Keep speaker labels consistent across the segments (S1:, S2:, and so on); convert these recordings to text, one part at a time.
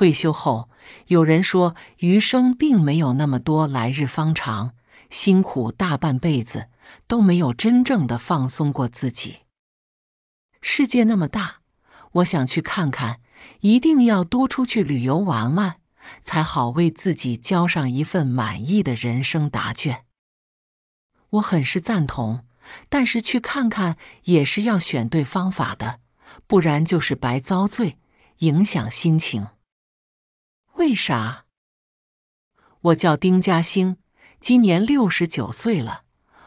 S1: 退休后，有人说余生并没有那么多来日方长，辛苦大半辈子都没有真正的放松过自己。世界那么大，我想去看看，一定要多出去旅游玩玩，才好为自己交上一份满意的人生答卷。我很是赞同，但是去看看也是要选对方法的，不然就是白遭罪，影响心情。为啥？我叫丁嘉兴，今年六十九岁了。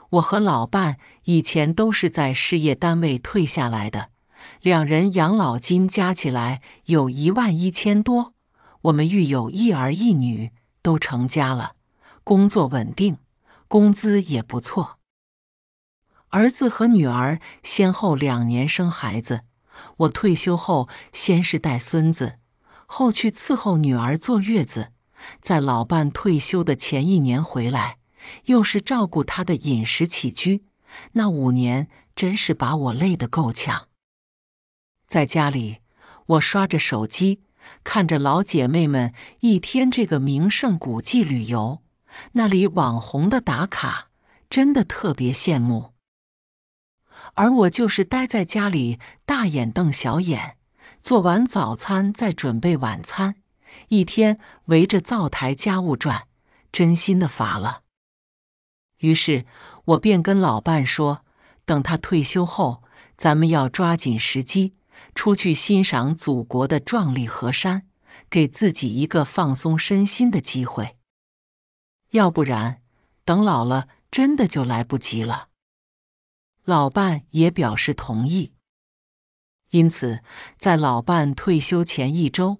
S1: 我和老伴以前都是在事业单位退下来的，两人养老金加起来有一万一千多。我们育有一儿一女，都成家了，工作稳定，工资也不错。儿子和女儿先后两年生孩子，我退休后先是带孙子。后去伺候女儿坐月子，在老伴退休的前一年回来，又是照顾他的饮食起居，那五年真是把我累得够呛。在家里，我刷着手机，看着老姐妹们一天这个名胜古迹旅游，那里网红的打卡，真的特别羡慕。而我就是待在家里，大眼瞪小眼。做完早餐再准备晚餐，一天围着灶台家务转，真心的乏了。于是，我便跟老伴说，等他退休后，咱们要抓紧时机出去欣赏祖国的壮丽河山，给自己一个放松身心的机会。要不然，等老了真的就来不及了。老伴也表示同意。因此，在老伴退休前一周，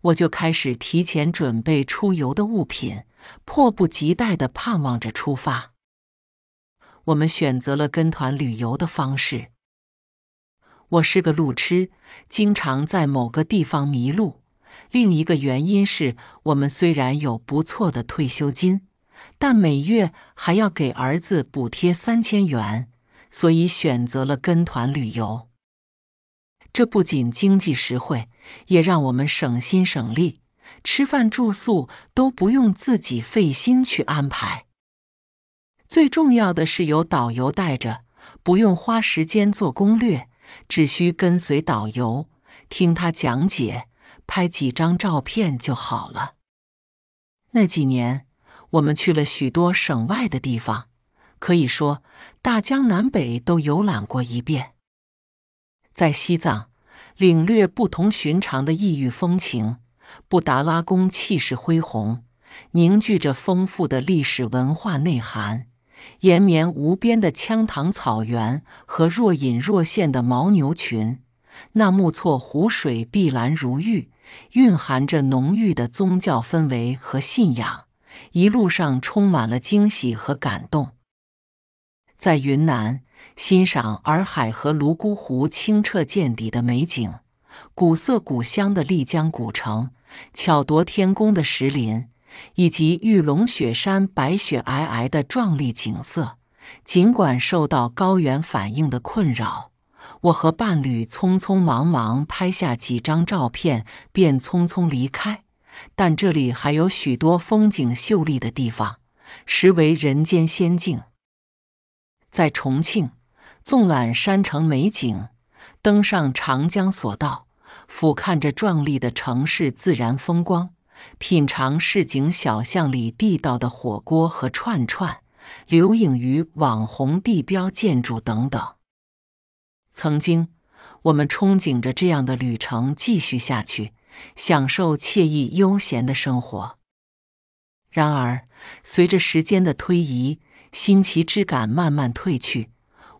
S1: 我就开始提前准备出游的物品，迫不及待的盼望着出发。我们选择了跟团旅游的方式。我是个路痴，经常在某个地方迷路。另一个原因是我们虽然有不错的退休金，但每月还要给儿子补贴三千元，所以选择了跟团旅游。这不仅经济实惠，也让我们省心省力，吃饭住宿都不用自己费心去安排。最重要的是有导游带着，不用花时间做攻略，只需跟随导游听他讲解，拍几张照片就好了。那几年，我们去了许多省外的地方，可以说大江南北都游览过一遍。在西藏，领略不同寻常的异域风情。布达拉宫气势恢宏，凝聚着丰富的历史文化内涵。延绵无边的羌塘草原和若隐若现的牦牛群，那木措湖水碧蓝如玉，蕴含着浓郁的宗教氛围和信仰。一路上充满了惊喜和感动。在云南。欣赏洱海和泸沽湖清澈见底的美景，古色古香的丽江古城，巧夺天工的石林，以及玉龙雪山白雪皑皑的壮丽景色。尽管受到高原反应的困扰，我和伴侣匆匆忙忙拍下几张照片便匆匆离开。但这里还有许多风景秀丽的地方，实为人间仙境。在重庆。纵览山城美景，登上长江索道，俯瞰着壮丽的城市自然风光，品尝市井小巷里地道的火锅和串串，留影于网红地标建筑等等。曾经，我们憧憬着这样的旅程继续下去，享受惬意悠闲的生活。然而，随着时间的推移，新奇之感慢慢褪去。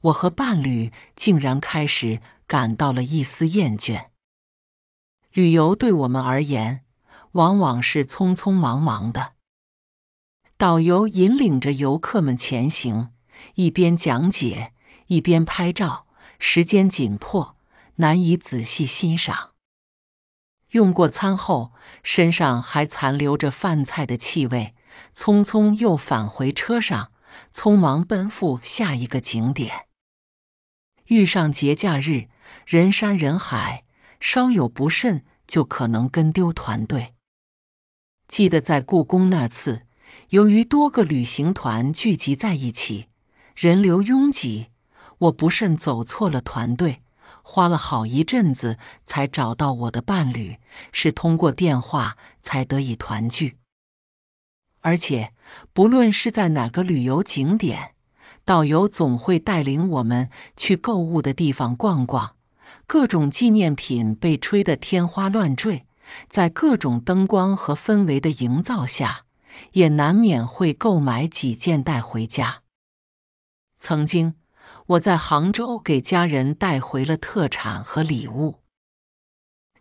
S1: 我和伴侣竟然开始感到了一丝厌倦。旅游对我们而言，往往是匆匆忙忙的。导游引领着游客们前行，一边讲解，一边拍照，时间紧迫，难以仔细欣赏。用过餐后，身上还残留着饭菜的气味，匆匆又返回车上，匆忙奔赴下一个景点。遇上节假日，人山人海，稍有不慎就可能跟丢团队。记得在故宫那次，由于多个旅行团聚集在一起，人流拥挤，我不慎走错了团队，花了好一阵子才找到我的伴侣，是通过电话才得以团聚。而且，不论是在哪个旅游景点。导游总会带领我们去购物的地方逛逛，各种纪念品被吹得天花乱坠，在各种灯光和氛围的营造下，也难免会购买几件带回家。曾经，我在杭州给家人带回了特产和礼物，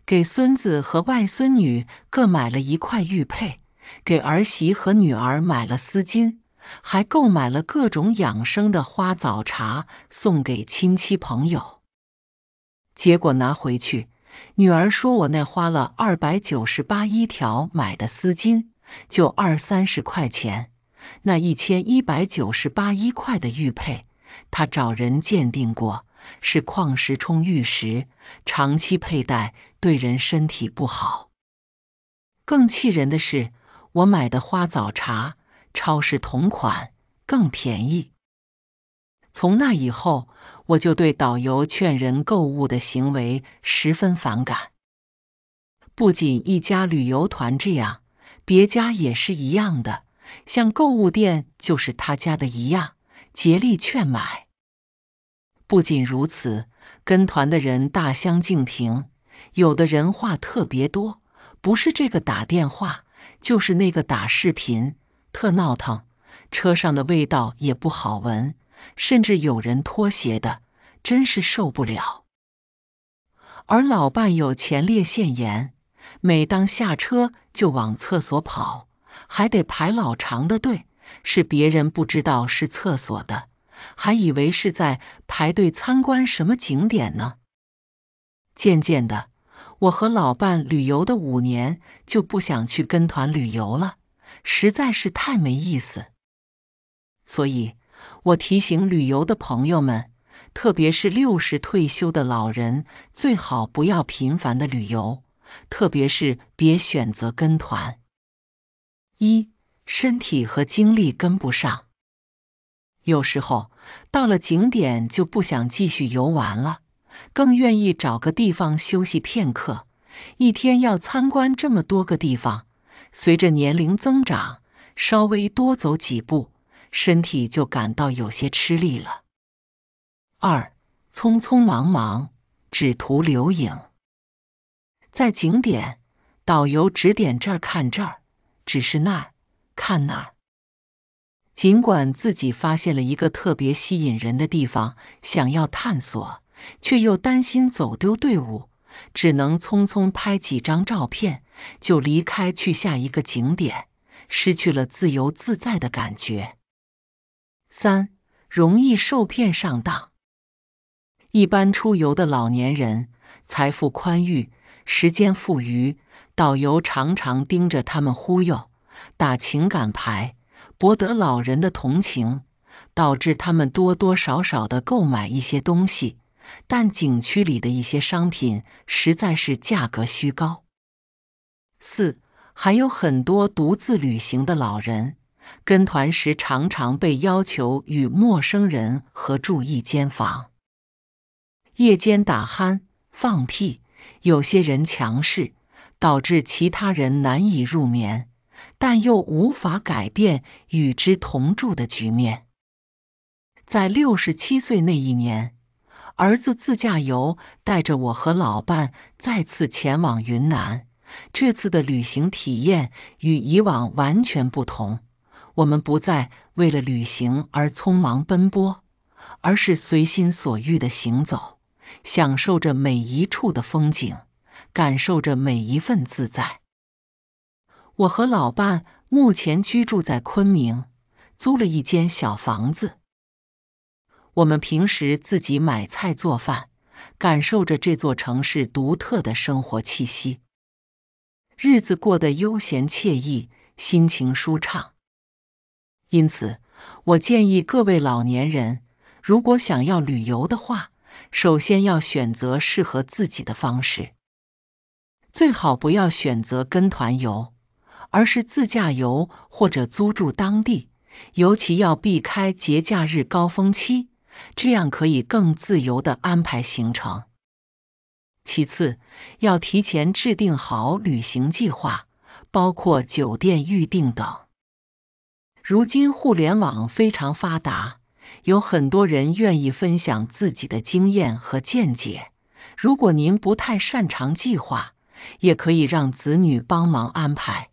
S1: 给孙子和外孙女各买了一块玉佩，给儿媳和女儿买了丝巾。还购买了各种养生的花枣茶送给亲戚朋友，结果拿回去，女儿说我那花了二百九十八一条买的丝巾就二三十块钱，那一千一百九十八一块的玉佩，她找人鉴定过是矿石充玉石，长期佩戴对人身体不好。更气人的是，我买的花枣茶。超市同款更便宜。从那以后，我就对导游劝人购物的行为十分反感。不仅一家旅游团这样，别家也是一样的。像购物店就是他家的一样，竭力劝买。不仅如此，跟团的人大相径庭。有的人话特别多，不是这个打电话，就是那个打视频。特闹腾，车上的味道也不好闻，甚至有人脱鞋的，真是受不了。而老伴有前列腺炎，每当下车就往厕所跑，还得排老长的队，是别人不知道是厕所的，还以为是在排队参观什么景点呢。渐渐的，我和老伴旅游的五年就不想去跟团旅游了。实在是太没意思，所以我提醒旅游的朋友们，特别是六十退休的老人，最好不要频繁的旅游，特别是别选择跟团。一，身体和精力跟不上，有时候到了景点就不想继续游玩了，更愿意找个地方休息片刻。一天要参观这么多个地方。随着年龄增长，稍微多走几步，身体就感到有些吃力了。二，匆匆忙忙，只图留影。在景点，导游指点这儿看这儿，只是那儿看那儿。尽管自己发现了一个特别吸引人的地方，想要探索，却又担心走丢队伍。只能匆匆拍几张照片就离开去下一个景点，失去了自由自在的感觉。三、容易受骗上当。一般出游的老年人，财富宽裕，时间富余，导游常常盯着他们忽悠，打情感牌，博得老人的同情，导致他们多多少少的购买一些东西。但景区里的一些商品实在是价格虚高。四，还有很多独自旅行的老人，跟团时常常被要求与陌生人合住一间房，夜间打鼾、放屁，有些人强势，导致其他人难以入眠，但又无法改变与之同住的局面。在六十七岁那一年。儿子自驾游，带着我和老伴再次前往云南。这次的旅行体验与以往完全不同。我们不再为了旅行而匆忙奔波，而是随心所欲的行走，享受着每一处的风景，感受着每一份自在。我和老伴目前居住在昆明，租了一间小房子。我们平时自己买菜做饭，感受着这座城市独特的生活气息，日子过得悠闲惬意，心情舒畅。因此，我建议各位老年人，如果想要旅游的话，首先要选择适合自己的方式，最好不要选择跟团游，而是自驾游或者租住当地，尤其要避开节假日高峰期。这样可以更自由的安排行程。其次，要提前制定好旅行计划，包括酒店预订等。如今互联网非常发达，有很多人愿意分享自己的经验和见解。如果您不太擅长计划，也可以让子女帮忙安排。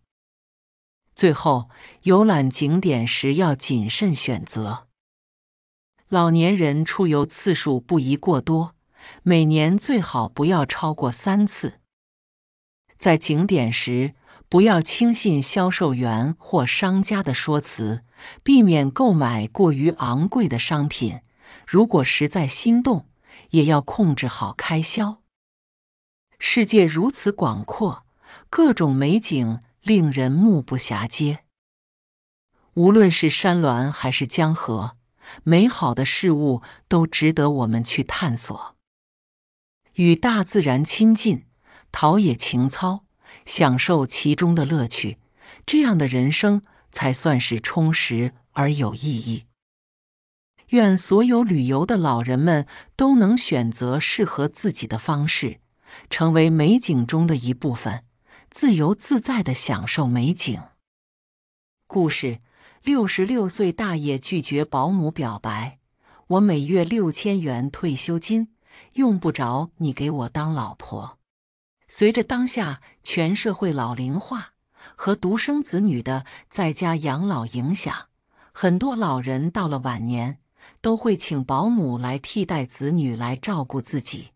S1: 最后，游览景点时要谨慎选择。老年人出游次数不宜过多，每年最好不要超过三次。在景点时，不要轻信销售员或商家的说辞，避免购买过于昂贵的商品。如果实在心动，也要控制好开销。世界如此广阔，各种美景令人目不暇接，无论是山峦还是江河。美好的事物都值得我们去探索，与大自然亲近，陶冶情操，享受其中的乐趣，这样的人生才算是充实而有意义。愿所有旅游的老人们都能选择适合自己的方式，成为美景中的一部分，自由自在的享受美景。故事。六十六岁大爷拒绝保姆表白：“我每月六千元退休金，用不着你给我当老婆。”随着当下全社会老龄化和独生子女的在家养老影响，很多老人到了晚年都会请保姆来替代子女来照顾自己，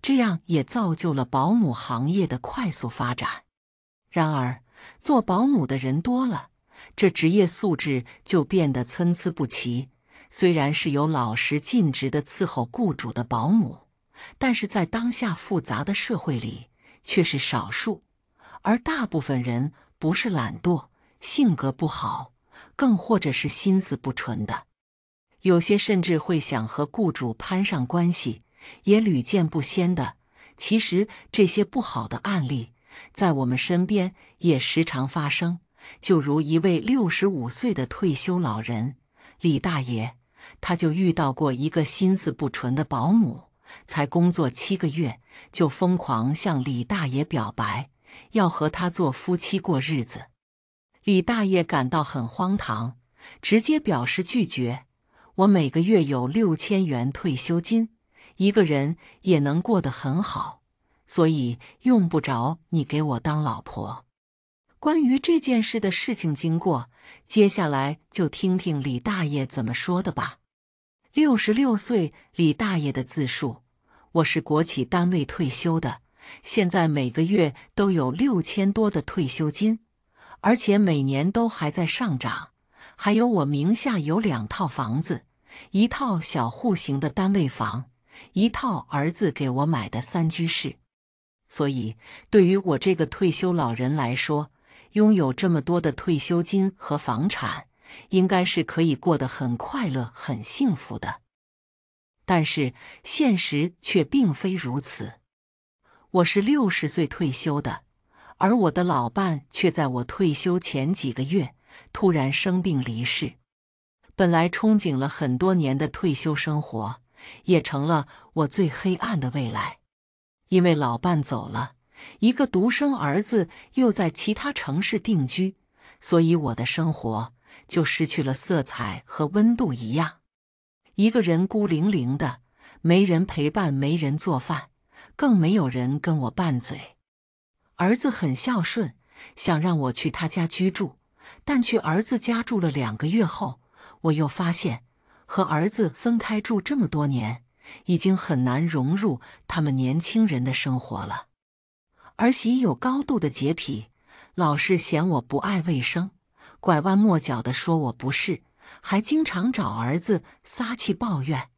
S1: 这样也造就了保姆行业的快速发展。然而，做保姆的人多了。这职业素质就变得参差不齐。虽然是有老实尽职的伺候雇主的保姆，但是在当下复杂的社会里，却是少数。而大部分人不是懒惰、性格不好，更或者是心思不纯的。有些甚至会想和雇主攀上关系，也屡见不鲜的。其实这些不好的案例，在我们身边也时常发生。就如一位六十五岁的退休老人李大爷，他就遇到过一个心思不纯的保姆，才工作七个月就疯狂向李大爷表白，要和他做夫妻过日子。李大爷感到很荒唐，直接表示拒绝。我每个月有六千元退休金，一个人也能过得很好，所以用不着你给我当老婆。关于这件事的事情经过，接下来就听听李大爷怎么说的吧。六十六岁，李大爷的自述：我是国企单位退休的，现在每个月都有六千多的退休金，而且每年都还在上涨。还有，我名下有两套房子，一套小户型的单位房，一套儿子给我买的三居室。所以，对于我这个退休老人来说，拥有这么多的退休金和房产，应该是可以过得很快乐、很幸福的。但是现实却并非如此。我是六十岁退休的，而我的老伴却在我退休前几个月突然生病离世。本来憧憬了很多年的退休生活，也成了我最黑暗的未来，因为老伴走了。一个独生儿子又在其他城市定居，所以我的生活就失去了色彩和温度一样。一个人孤零零的，没人陪伴，没人做饭，更没有人跟我拌嘴。儿子很孝顺，想让我去他家居住，但去儿子家住了两个月后，我又发现和儿子分开住这么多年，已经很难融入他们年轻人的生活了。儿媳有高度的洁癖，老是嫌我不爱卫生，拐弯抹角的说我不是，还经常找儿子撒气抱怨。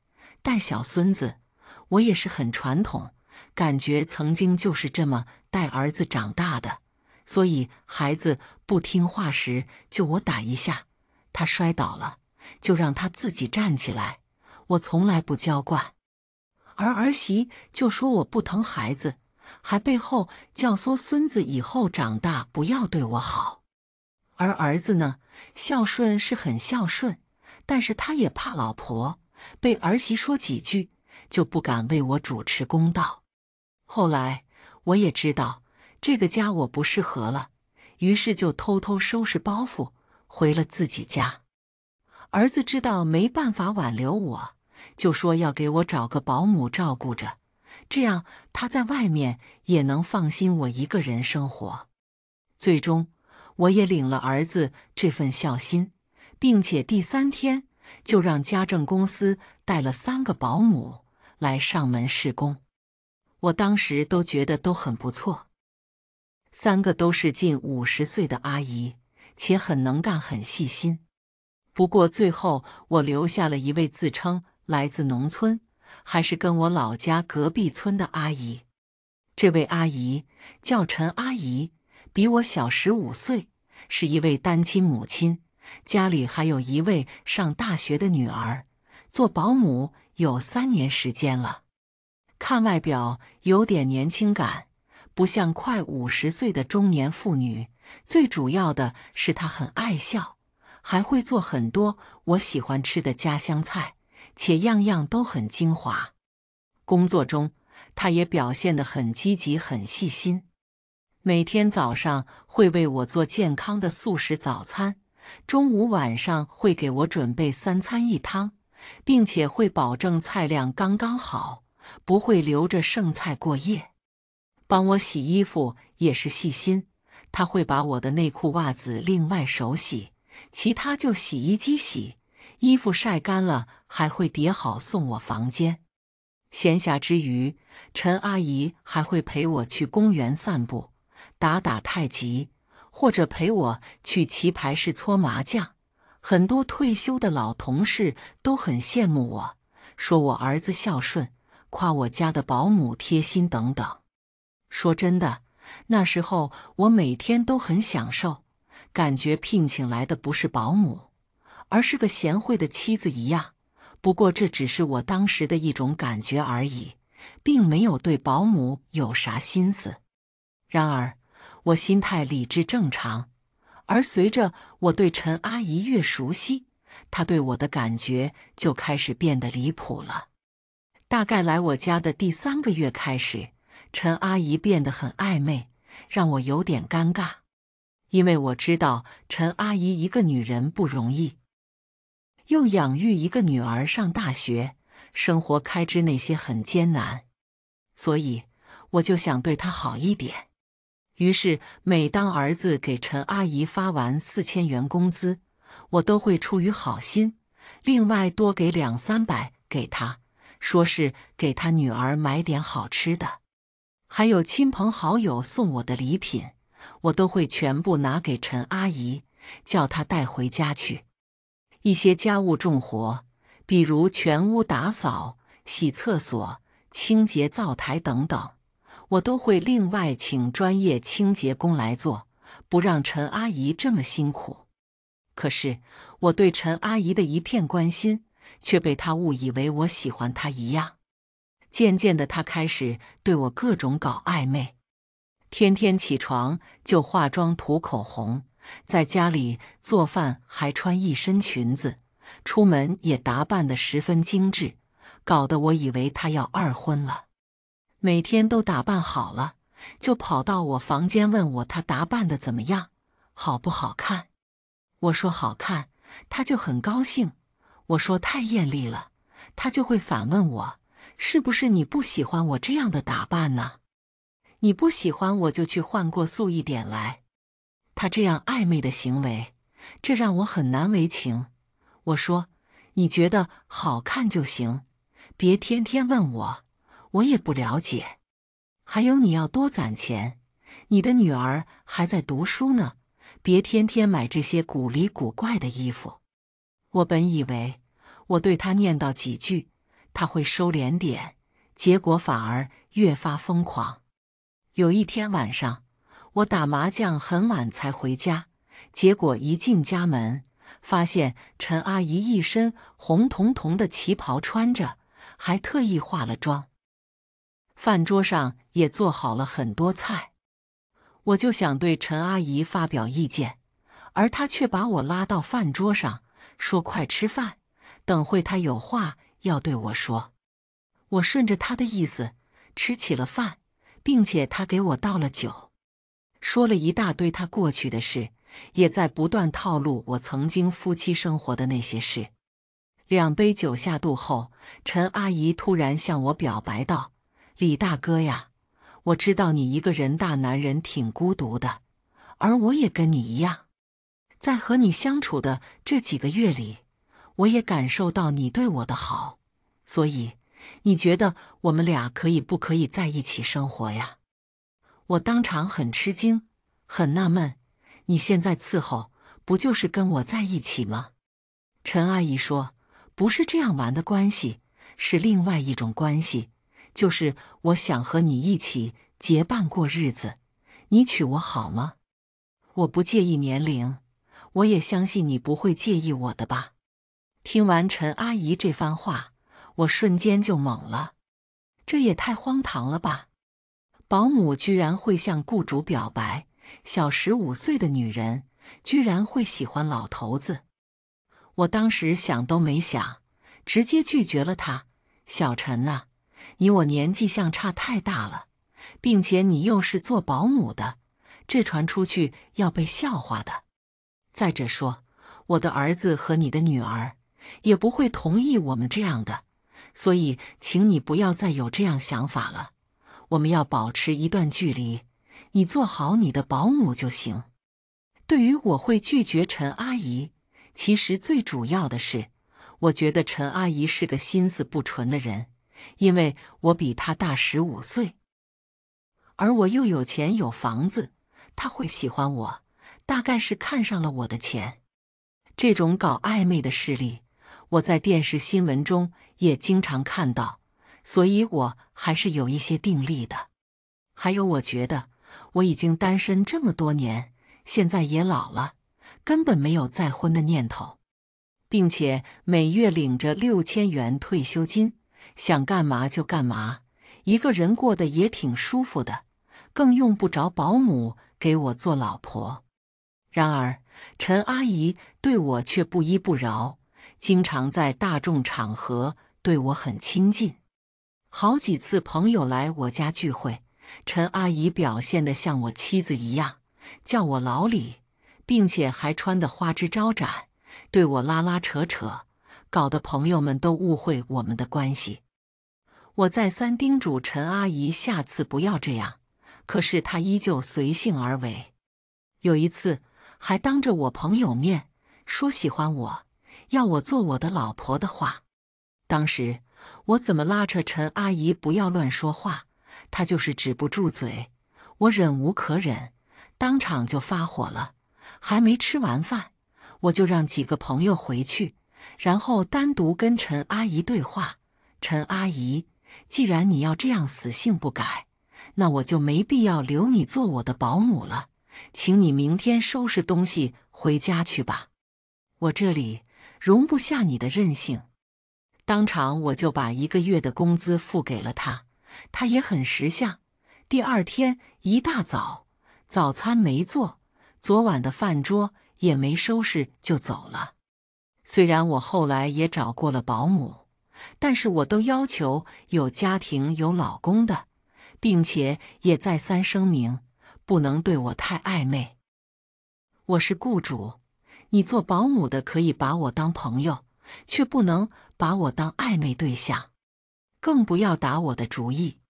S1: 带小孙子，我也是很传统，感觉曾经就是这么带儿子长大的，所以孩子不听话时就我打一下，他摔倒了就让他自己站起来，我从来不娇惯。而儿媳就说我不疼孩子。还背后教唆孙子，以后长大不要对我好。而儿子呢，孝顺是很孝顺，但是他也怕老婆，被儿媳说几句，就不敢为我主持公道。后来我也知道这个家我不适合了，于是就偷偷收拾包袱回了自己家。儿子知道没办法挽留我，就说要给我找个保姆照顾着。这样，他在外面也能放心我一个人生活。最终，我也领了儿子这份孝心，并且第三天就让家政公司带了三个保姆来上门试工。我当时都觉得都很不错，三个都是近五十岁的阿姨，且很能干、很细心。不过最后，我留下了一位自称来自农村。还是跟我老家隔壁村的阿姨，这位阿姨叫陈阿姨，比我小十五岁，是一位单亲母亲，家里还有一位上大学的女儿。做保姆有三年时间了，看外表有点年轻感，不像快五十岁的中年妇女。最主要的是她很爱笑，还会做很多我喜欢吃的家乡菜。且样样都很精华。工作中，他也表现得很积极、很细心。每天早上会为我做健康的素食早餐，中午晚上会给我准备三餐一汤，并且会保证菜量刚刚好，不会留着剩菜过夜。帮我洗衣服也是细心，他会把我的内裤、袜子另外手洗，其他就洗衣机洗。衣服晒干了还会叠好送我房间。闲暇之余，陈阿姨还会陪我去公园散步、打打太极，或者陪我去棋牌室搓麻将。很多退休的老同事都很羡慕我，说我儿子孝顺，夸我家的保姆贴心等等。说真的，那时候我每天都很享受，感觉聘请来的不是保姆。而是个贤惠的妻子一样，不过这只是我当时的一种感觉而已，并没有对保姆有啥心思。然而，我心态理智正常，而随着我对陈阿姨越熟悉，她对我的感觉就开始变得离谱了。大概来我家的第三个月开始，陈阿姨变得很暧昧，让我有点尴尬，因为我知道陈阿姨一个女人不容易。又养育一个女儿上大学，生活开支那些很艰难，所以我就想对她好一点。于是，每当儿子给陈阿姨发完四千元工资，我都会出于好心，另外多给两三百给她，说是给她女儿买点好吃的。还有亲朋好友送我的礼品，我都会全部拿给陈阿姨，叫她带回家去。一些家务重活，比如全屋打扫、洗厕所、清洁灶台等等，我都会另外请专业清洁工来做，不让陈阿姨这么辛苦。可是我对陈阿姨的一片关心，却被她误以为我喜欢她一样。渐渐的，她开始对我各种搞暧昧，天天起床就化妆涂口红。在家里做饭还穿一身裙子，出门也打扮得十分精致，搞得我以为她要二婚了。每天都打扮好了，就跑到我房间问我她打扮的怎么样，好不好看。我说好看，她就很高兴。我说太艳丽了，她就会反问我，是不是你不喜欢我这样的打扮呢？你不喜欢我就去换过素一点来。他这样暧昧的行为，这让我很难为情。我说：“你觉得好看就行，别天天问我，我也不了解。”还有，你要多攒钱，你的女儿还在读书呢，别天天买这些古里古怪的衣服。我本以为我对他念叨几句，他会收敛点，结果反而越发疯狂。有一天晚上。我打麻将很晚才回家，结果一进家门，发现陈阿姨一身红彤彤的旗袍穿着，还特意化了妆。饭桌上也做好了很多菜，我就想对陈阿姨发表意见，而她却把我拉到饭桌上，说：“快吃饭，等会她有话要对我说。”我顺着她的意思吃起了饭，并且她给我倒了酒。说了一大堆他过去的事，也在不断套路我曾经夫妻生活的那些事。两杯酒下肚后，陈阿姨突然向我表白道：“李大哥呀，我知道你一个人大男人挺孤独的，而我也跟你一样，在和你相处的这几个月里，我也感受到你对我的好。所以，你觉得我们俩可以不可以在一起生活呀？”我当场很吃惊，很纳闷。你现在伺候，不就是跟我在一起吗？陈阿姨说：“不是这样玩的关系，是另外一种关系，就是我想和你一起结伴过日子。你娶我好吗？我不介意年龄，我也相信你不会介意我的吧。”听完陈阿姨这番话，我瞬间就懵了，这也太荒唐了吧！保姆居然会向雇主表白，小十五岁的女人居然会喜欢老头子。我当时想都没想，直接拒绝了他。小陈啊，你我年纪相差太大了，并且你又是做保姆的，这传出去要被笑话的。再者说，我的儿子和你的女儿也不会同意我们这样的，所以请你不要再有这样想法了。我们要保持一段距离，你做好你的保姆就行。对于我会拒绝陈阿姨，其实最主要的是，我觉得陈阿姨是个心思不纯的人，因为我比她大十五岁，而我又有钱有房子，她会喜欢我，大概是看上了我的钱。这种搞暧昧的事例，我在电视新闻中也经常看到。所以，我还是有一些定力的。还有，我觉得我已经单身这么多年，现在也老了，根本没有再婚的念头，并且每月领着六千元退休金，想干嘛就干嘛，一个人过得也挺舒服的，更用不着保姆给我做老婆。然而，陈阿姨对我却不依不饶，经常在大众场合对我很亲近。好几次朋友来我家聚会，陈阿姨表现得像我妻子一样，叫我老李，并且还穿得花枝招展，对我拉拉扯扯，搞得朋友们都误会我们的关系。我再三叮嘱陈阿姨下次不要这样，可是她依旧随性而为。有一次还当着我朋友面说喜欢我，要我做我的老婆的话，当时。我怎么拉扯陈阿姨不要乱说话，她就是止不住嘴。我忍无可忍，当场就发火了。还没吃完饭，我就让几个朋友回去，然后单独跟陈阿姨对话。陈阿姨，既然你要这样死性不改，那我就没必要留你做我的保姆了。请你明天收拾东西回家去吧，我这里容不下你的任性。当场我就把一个月的工资付给了他，他也很识相。第二天一大早，早餐没做，昨晚的饭桌也没收拾就走了。虽然我后来也找过了保姆，但是我都要求有家庭、有老公的，并且也再三声明，不能对我太暧昧。我是雇主，你做保姆的可以把我当朋友，却不能。把我当暧昧对象，更不要打我的主意。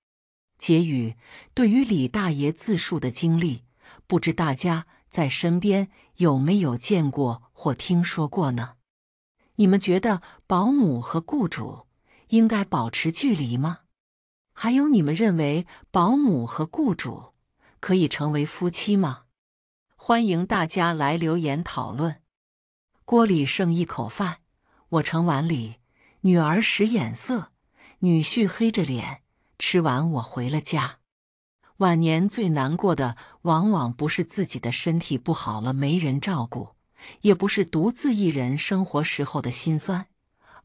S1: 结语：对于李大爷自述的经历，不知大家在身边有没有见过或听说过呢？你们觉得保姆和雇主应该保持距离吗？还有，你们认为保姆和雇主可以成为夫妻吗？欢迎大家来留言讨论。锅里剩一口饭，我盛碗里。女儿使眼色，女婿黑着脸。吃完，我回了家。晚年最难过的，往往不是自己的身体不好了没人照顾，也不是独自一人生活时候的辛酸，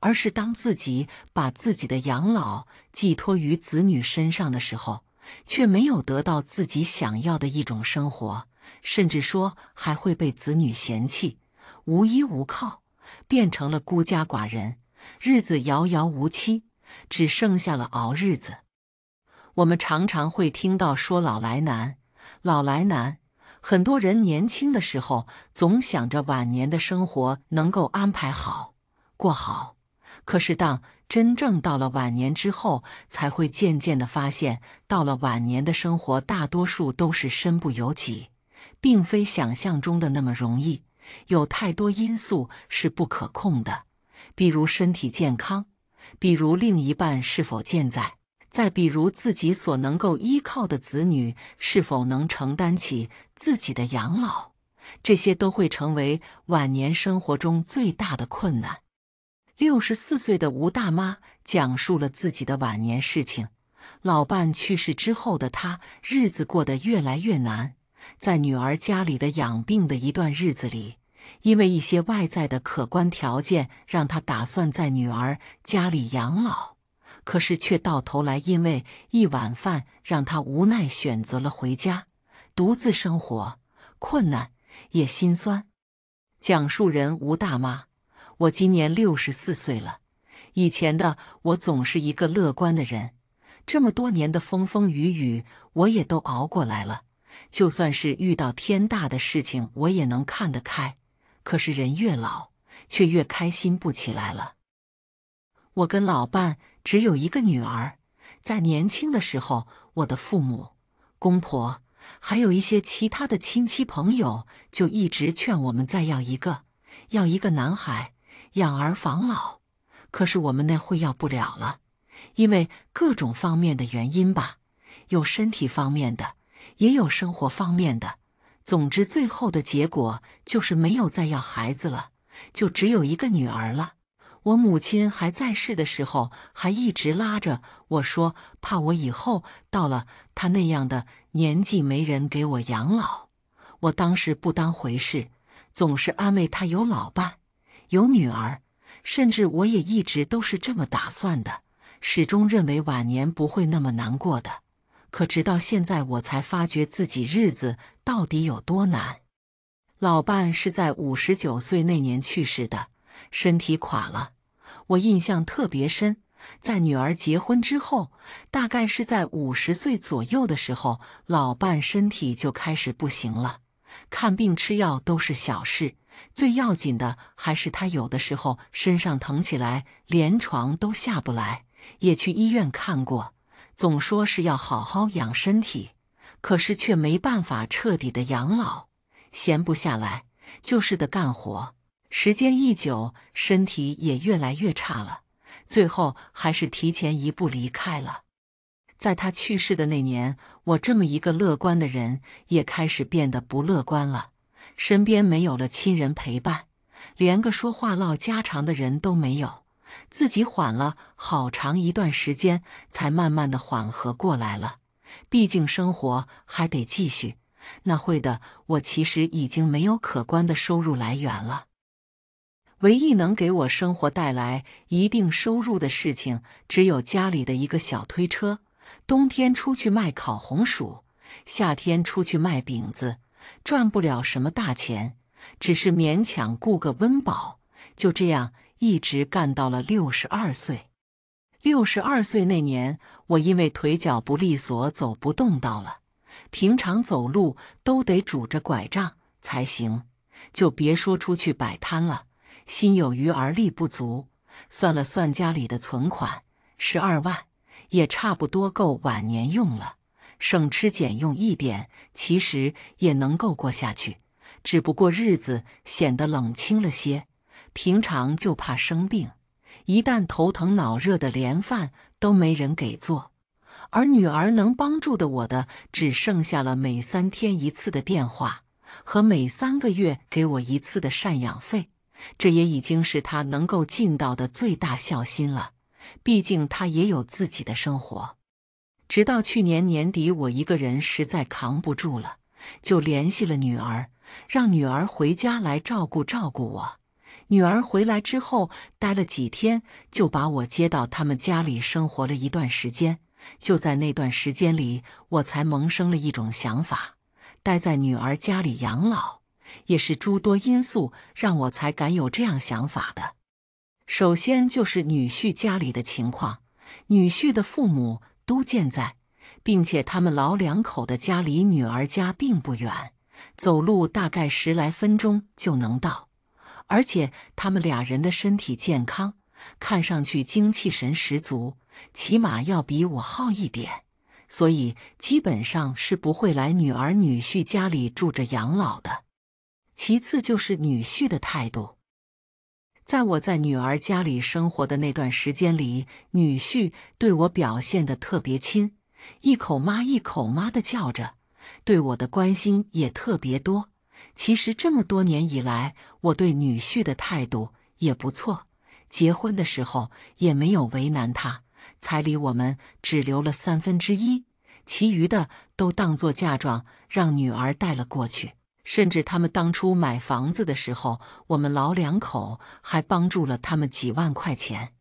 S1: 而是当自己把自己的养老寄托于子女身上的时候，却没有得到自己想要的一种生活，甚至说还会被子女嫌弃，无依无靠，变成了孤家寡人。日子遥遥无期，只剩下了熬日子。我们常常会听到说“老来难，老来难”。很多人年轻的时候总想着晚年的生活能够安排好、过好，可是当真正到了晚年之后，才会渐渐的发现，到了晚年的生活大多数都是身不由己，并非想象中的那么容易。有太多因素是不可控的。比如身体健康，比如另一半是否健在，再比如自己所能够依靠的子女是否能承担起自己的养老，这些都会成为晚年生活中最大的困难。六十四岁的吴大妈讲述了自己的晚年事情：老伴去世之后的她，日子过得越来越难，在女儿家里的养病的一段日子里。因为一些外在的客观条件，让他打算在女儿家里养老，可是却到头来因为一碗饭，让他无奈选择了回家，独自生活，困难也心酸。讲述人吴大妈，我今年六十四岁了，以前的我总是一个乐观的人，这么多年的风风雨雨，我也都熬过来了，就算是遇到天大的事情，我也能看得开。可是人越老，却越开心不起来了。我跟老伴只有一个女儿，在年轻的时候，我的父母、公婆还有一些其他的亲戚朋友，就一直劝我们再要一个，要一个男孩，养儿防老。可是我们那会要不了了，因为各种方面的原因吧，有身体方面的，也有生活方面的。总之，最后的结果就是没有再要孩子了，就只有一个女儿了。我母亲还在世的时候，还一直拉着我说，怕我以后到了她那样的年纪没人给我养老。我当时不当回事，总是安慰她有老伴，有女儿，甚至我也一直都是这么打算的，始终认为晚年不会那么难过的。可直到现在，我才发觉自己日子……到底有多难？老伴是在五十九岁那年去世的，身体垮了。我印象特别深，在女儿结婚之后，大概是在五十岁左右的时候，老伴身体就开始不行了。看病吃药都是小事，最要紧的还是他有的时候身上疼起来，连床都下不来，也去医院看过，总说是要好好养身体。可是却没办法彻底的养老，闲不下来，就是的干活。时间一久，身体也越来越差了，最后还是提前一步离开了。在他去世的那年，我这么一个乐观的人也开始变得不乐观了。身边没有了亲人陪伴，连个说话唠家常的人都没有，自己缓了好长一段时间，才慢慢的缓和过来了。毕竟生活还得继续，那会的我其实已经没有可观的收入来源了。唯一能给我生活带来一定收入的事情，只有家里的一个小推车，冬天出去卖烤红薯，夏天出去卖饼子，赚不了什么大钱，只是勉强顾个温饱。就这样一直干到了六十二岁。六十二岁那年，我因为腿脚不利索，走不动道了。平常走路都得拄着拐杖才行，就别说出去摆摊了。心有余而力不足，算了算家里的存款，十二万也差不多够晚年用了。省吃俭用一点，其实也能够过下去，只不过日子显得冷清了些。平常就怕生病。一旦头疼脑热的，连饭都没人给做，而女儿能帮助的我的只剩下了每三天一次的电话和每三个月给我一次的赡养费，这也已经是她能够尽到的最大孝心了。毕竟她也有自己的生活。直到去年年底，我一个人实在扛不住了，就联系了女儿，让女儿回家来照顾照顾我。女儿回来之后，待了几天，就把我接到他们家里生活了一段时间。就在那段时间里，我才萌生了一种想法：待在女儿家里养老，也是诸多因素让我才敢有这样想法的。首先就是女婿家里的情况，女婿的父母都健在，并且他们老两口的家离女儿家并不远，走路大概十来分钟就能到。而且他们俩人的身体健康，看上去精气神十足，起码要比我好一点，所以基本上是不会来女儿女婿家里住着养老的。其次就是女婿的态度，在我在女儿家里生活的那段时间里，女婿对我表现的特别亲，一口妈一口妈的叫着，对我的关心也特别多。其实这么多年以来，我对女婿的态度也不错。结婚的时候也没有为难他，彩礼我们只留了三分之一，其余的都当做嫁妆让女儿带了过去。甚至他们当初买房子的时候，我们老两口还帮助了他们几万块钱。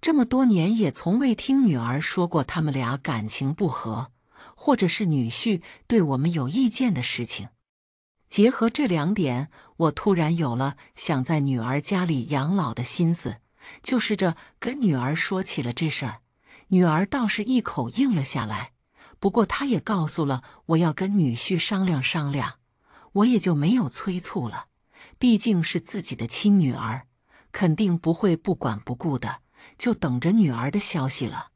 S1: 这么多年也从未听女儿说过他们俩感情不和，或者是女婿对我们有意见的事情。结合这两点，我突然有了想在女儿家里养老的心思，就试着跟女儿说起了这事儿，女儿倒是一口应了下来。不过她也告诉了我要跟女婿商量商量，我也就没有催促了。毕竟是自己的亲女儿，肯定不会不管不顾的，就等着女儿的消息了。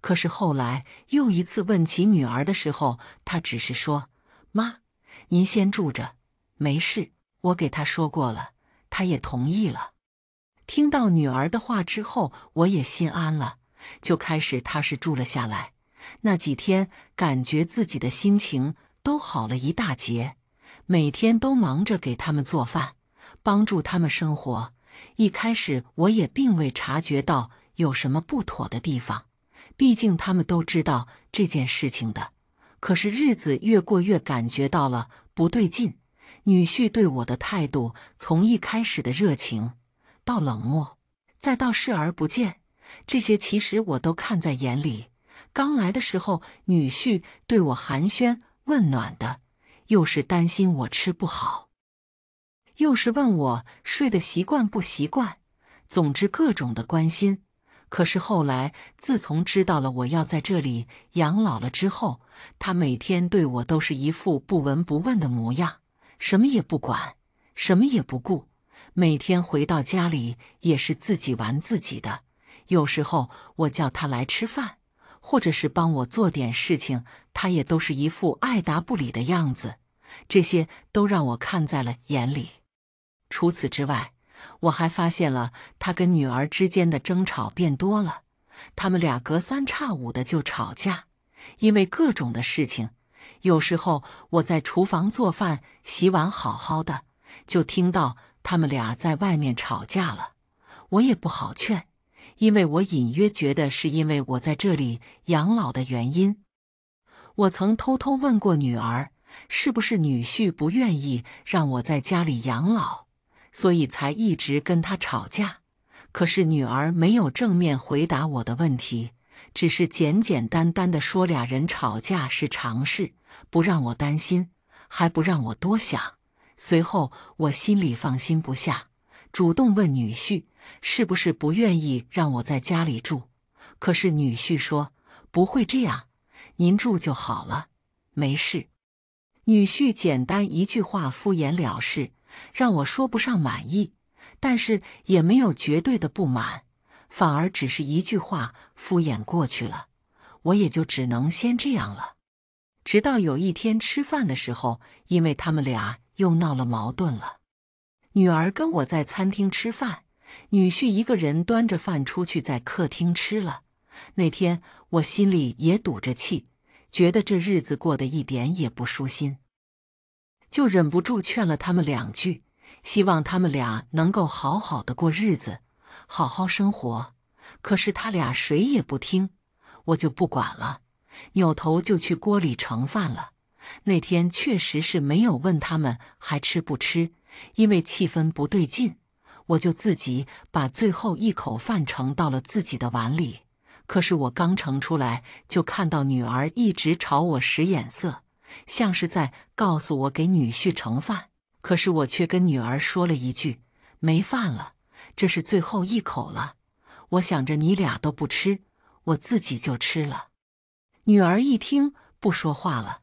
S1: 可是后来又一次问起女儿的时候，她只是说：“妈，您先住着。”没事，我给他说过了，他也同意了。听到女儿的话之后，我也心安了，就开始踏实住了下来。那几天感觉自己的心情都好了一大截，每天都忙着给他们做饭，帮助他们生活。一开始我也并未察觉到有什么不妥的地方，毕竟他们都知道这件事情的。可是日子越过越感觉到了不对劲。女婿对我的态度，从一开始的热情，到冷漠，再到视而不见，这些其实我都看在眼里。刚来的时候，女婿对我寒暄问暖的，又是担心我吃不好，又是问我睡的习惯不习惯，总之各种的关心。可是后来，自从知道了我要在这里养老了之后，他每天对我都是一副不闻不问的模样。什么也不管，什么也不顾，每天回到家里也是自己玩自己的。有时候我叫他来吃饭，或者是帮我做点事情，他也都是一副爱答不理的样子。这些都让我看在了眼里。除此之外，我还发现了他跟女儿之间的争吵变多了。他们俩隔三差五的就吵架，因为各种的事情。有时候我在厨房做饭、洗碗，好好的，就听到他们俩在外面吵架了。我也不好劝，因为我隐约觉得是因为我在这里养老的原因。我曾偷偷问过女儿，是不是女婿不愿意让我在家里养老，所以才一直跟他吵架？可是女儿没有正面回答我的问题，只是简简单单的说，俩人吵架是常事。不让我担心，还不让我多想。随后我心里放心不下，主动问女婿是不是不愿意让我在家里住。可是女婿说不会这样，您住就好了，没事。女婿简单一句话敷衍了事，让我说不上满意，但是也没有绝对的不满，反而只是一句话敷衍过去了。我也就只能先这样了。直到有一天吃饭的时候，因为他们俩又闹了矛盾了。女儿跟我在餐厅吃饭，女婿一个人端着饭出去，在客厅吃了。那天我心里也堵着气，觉得这日子过得一点也不舒心，就忍不住劝了他们两句，希望他们俩能够好好的过日子，好好生活。可是他俩谁也不听，我就不管了。扭头就去锅里盛饭了。那天确实是没有问他们还吃不吃，因为气氛不对劲，我就自己把最后一口饭盛到了自己的碗里。可是我刚盛出来，就看到女儿一直朝我使眼色，像是在告诉我给女婿盛饭。可是我却跟女儿说了一句：“没饭了，这是最后一口了。”我想着你俩都不吃，我自己就吃了。女儿一听不说话了，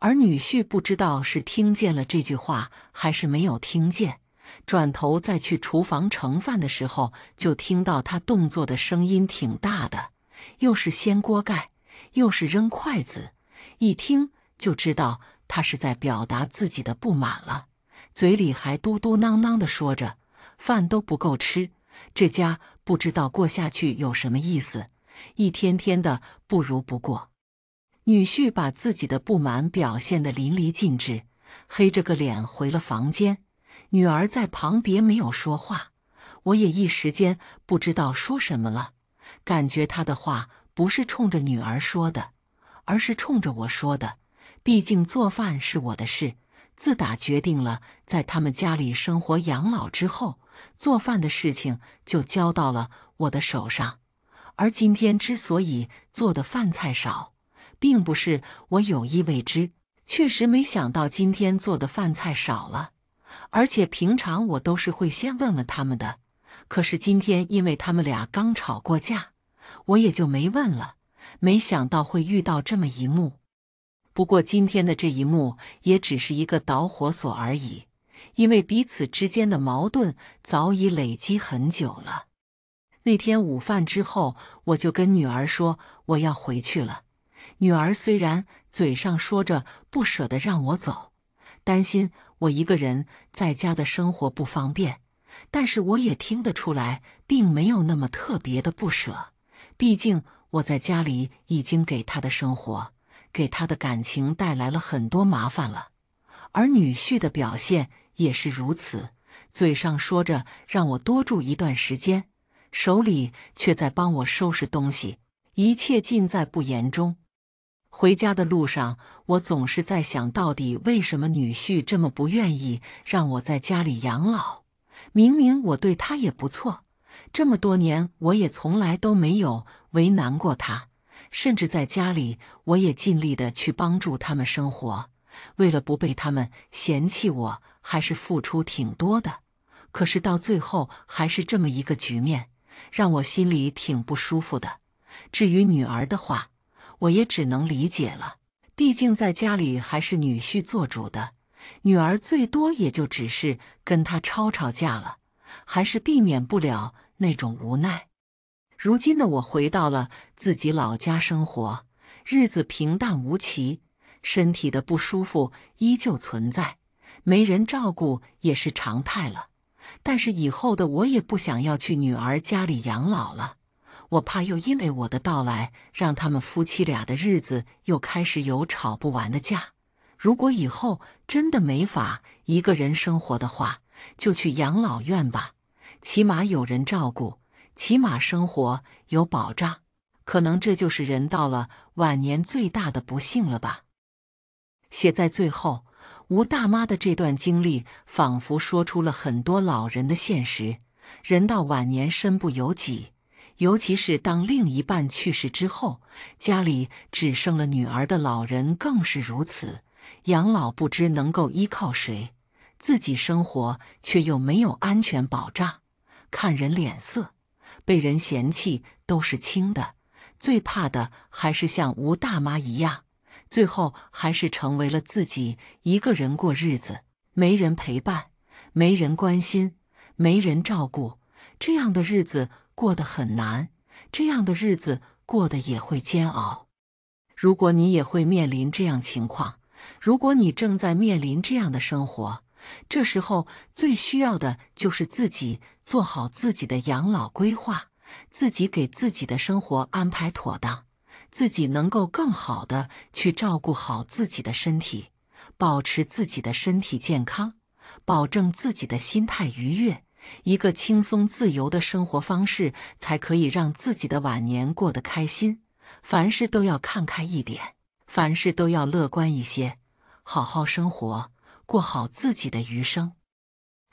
S1: 而女婿不知道是听见了这句话还是没有听见，转头再去厨房盛饭的时候，就听到他动作的声音挺大的，又是掀锅盖，又是扔筷子，一听就知道他是在表达自己的不满了，嘴里还嘟嘟囔囔的说着：“饭都不够吃，这家不知道过下去有什么意思，一天天的不如不过。”女婿把自己的不满表现得淋漓尽致，黑着个脸回了房间。女儿在旁边没有说话，我也一时间不知道说什么了。感觉他的话不是冲着女儿说的，而是冲着我说的。毕竟做饭是我的事，自打决定了在他们家里生活养老之后，做饭的事情就交到了我的手上。而今天之所以做的饭菜少，并不是我有意为之，确实没想到今天做的饭菜少了，而且平常我都是会先问问他们的，可是今天因为他们俩刚吵过架，我也就没问了。没想到会遇到这么一幕。不过今天的这一幕也只是一个导火索而已，因为彼此之间的矛盾早已累积很久了。那天午饭之后，我就跟女儿说我要回去了。女儿虽然嘴上说着不舍得让我走，担心我一个人在家的生活不方便，但是我也听得出来，并没有那么特别的不舍。毕竟我在家里已经给他的生活、给他的感情带来了很多麻烦了。而女婿的表现也是如此，嘴上说着让我多住一段时间，手里却在帮我收拾东西，一切尽在不言中。回家的路上，我总是在想，到底为什么女婿这么不愿意让我在家里养老？明明我对他也不错，这么多年我也从来都没有为难过他，甚至在家里我也尽力的去帮助他们生活。为了不被他们嫌弃，我还是付出挺多的。可是到最后还是这么一个局面，让我心里挺不舒服的。至于女儿的话，我也只能理解了，毕竟在家里还是女婿做主的，女儿最多也就只是跟他吵吵架了，还是避免不了那种无奈。如今的我回到了自己老家生活，日子平淡无奇，身体的不舒服依旧存在，没人照顾也是常态了。但是以后的我也不想要去女儿家里养老了。我怕又因为我的到来，让他们夫妻俩的日子又开始有吵不完的架。如果以后真的没法一个人生活的话，就去养老院吧，起码有人照顾，起码生活有保障。可能这就是人到了晚年最大的不幸了吧。写在最后，吴大妈的这段经历仿佛说出了很多老人的现实：人到晚年，身不由己。尤其是当另一半去世之后，家里只剩了女儿的老人更是如此。养老不知能够依靠谁，自己生活却又没有安全保障，看人脸色，被人嫌弃都是轻的，最怕的还是像吴大妈一样，最后还是成为了自己一个人过日子，没人陪伴，没人关心，没人照顾，这样的日子。过得很难，这样的日子过得也会煎熬。如果你也会面临这样情况，如果你正在面临这样的生活，这时候最需要的就是自己做好自己的养老规划，自己给自己的生活安排妥当，自己能够更好的去照顾好自己的身体，保持自己的身体健康，保证自己的心态愉悦。一个轻松自由的生活方式，才可以让自己的晚年过得开心。凡事都要看开一点，凡事都要乐观一些，好好生活，过好自己的余生。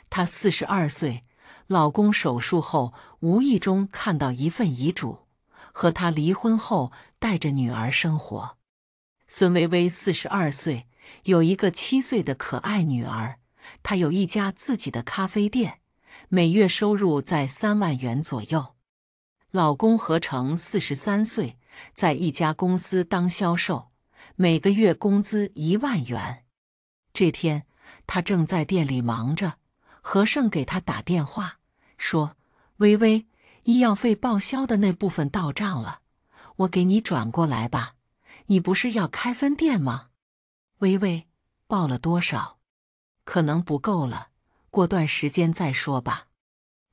S1: 她四十二岁，老公手术后，无意中看到一份遗嘱，和他离婚后带着女儿生活。孙薇薇四十二岁，有一个七岁的可爱女儿，她有一家自己的咖啡店。每月收入在三万元左右。老公何成四十三岁，在一家公司当销售，每个月工资一万元。这天，他正在店里忙着，何胜给他打电话说：“微微，医药费报销的那部分到账了，我给你转过来吧。你不是要开分店吗？微微，报了多少？可能不够了。”过段时间再说吧。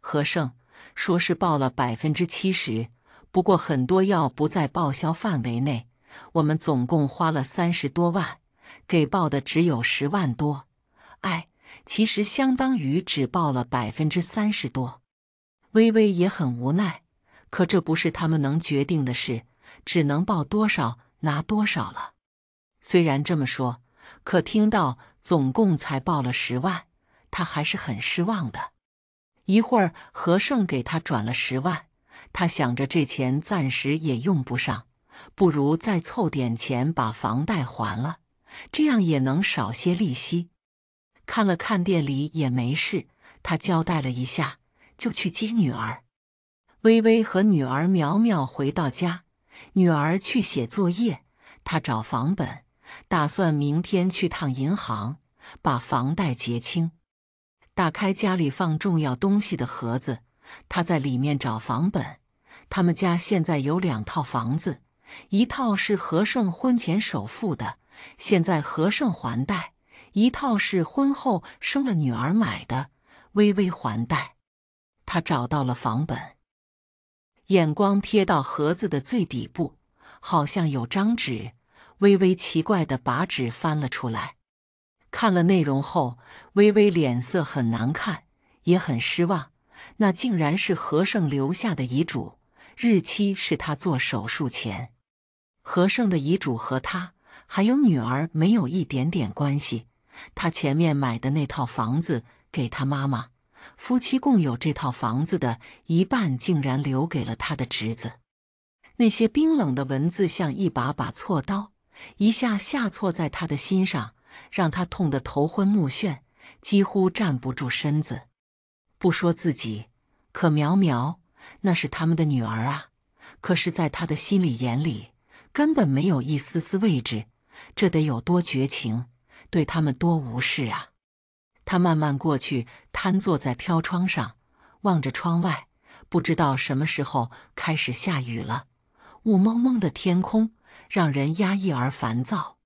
S1: 和盛说是报了百分之七十，不过很多药不在报销范围内，我们总共花了三十多万，给报的只有十万多，哎，其实相当于只报了百分之三十多。微微也很无奈，可这不是他们能决定的事，只能报多少拿多少了。虽然这么说，可听到总共才报了十万。他还是很失望的。一会儿，何胜给他转了十万。他想着这钱暂时也用不上，不如再凑点钱把房贷还了，这样也能少些利息。看了看店里也没事，他交代了一下，就去接女儿。微微和女儿苗苗回到家，女儿去写作业，他找房本，打算明天去趟银行把房贷结清。打开家里放重要东西的盒子，他在里面找房本。他们家现在有两套房子，一套是何胜婚前首付的，现在何胜还贷；一套是婚后生了女儿买的，微微还贷。他找到了房本，眼光瞥到盒子的最底部，好像有张纸。微微奇怪的把纸翻了出来。看了内容后，微微脸色很难看，也很失望。那竟然是何盛留下的遗嘱，日期是他做手术前。何盛的遗嘱和他还有女儿没有一点点关系。他前面买的那套房子给他妈妈，夫妻共有这套房子的一半，竟然留给了他的侄子。那些冰冷的文字像一把把锉刀，一下下锉在他的心上。让他痛得头昏目眩，几乎站不住身子。不说自己，可苗苗，那是他们的女儿啊。可是，在他的心里眼里，根本没有一丝丝位置。这得有多绝情，对他们多无视啊！他慢慢过去，瘫坐在飘窗上，望着窗外。不知道什么时候开始下雨了，雾蒙蒙的天空，让人压抑而烦躁。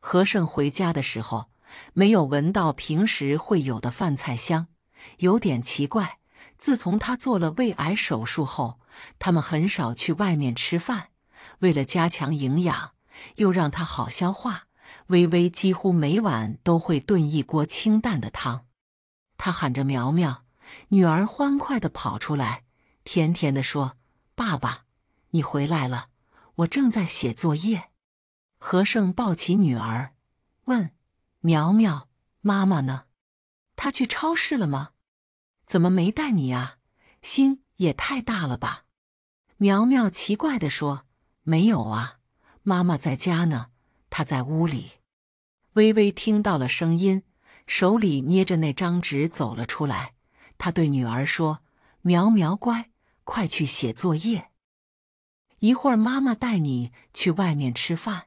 S1: 和盛回家的时候，没有闻到平时会有的饭菜香，有点奇怪。自从他做了胃癌手术后，他们很少去外面吃饭。为了加强营养，又让他好消化，微微几乎每晚都会炖一锅清淡的汤。他喊着苗苗，女儿欢快的跑出来，甜甜的说：“爸爸，你回来了，我正在写作业。”和盛抱起女儿，问：“苗苗，妈妈呢？她去超市了吗？怎么没带你啊？心也太大了吧？”苗苗奇怪的说：“没有啊，妈妈在家呢，她在屋里。”微微听到了声音，手里捏着那张纸走了出来。他对女儿说：“苗苗乖，快去写作业，一会儿妈妈带你去外面吃饭。”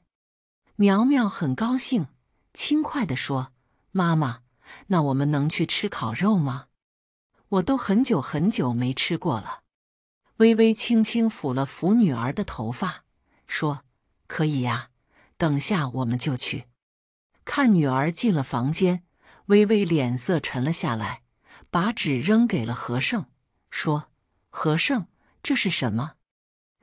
S1: 苗苗很高兴，轻快地说：“妈妈，那我们能去吃烤肉吗？我都很久很久没吃过了。”微微轻轻抚了抚女儿的头发，说：“可以呀，等下我们就去。”看女儿进了房间，微微脸色沉了下来，把纸扔给了何胜，说：“何胜，这是什么？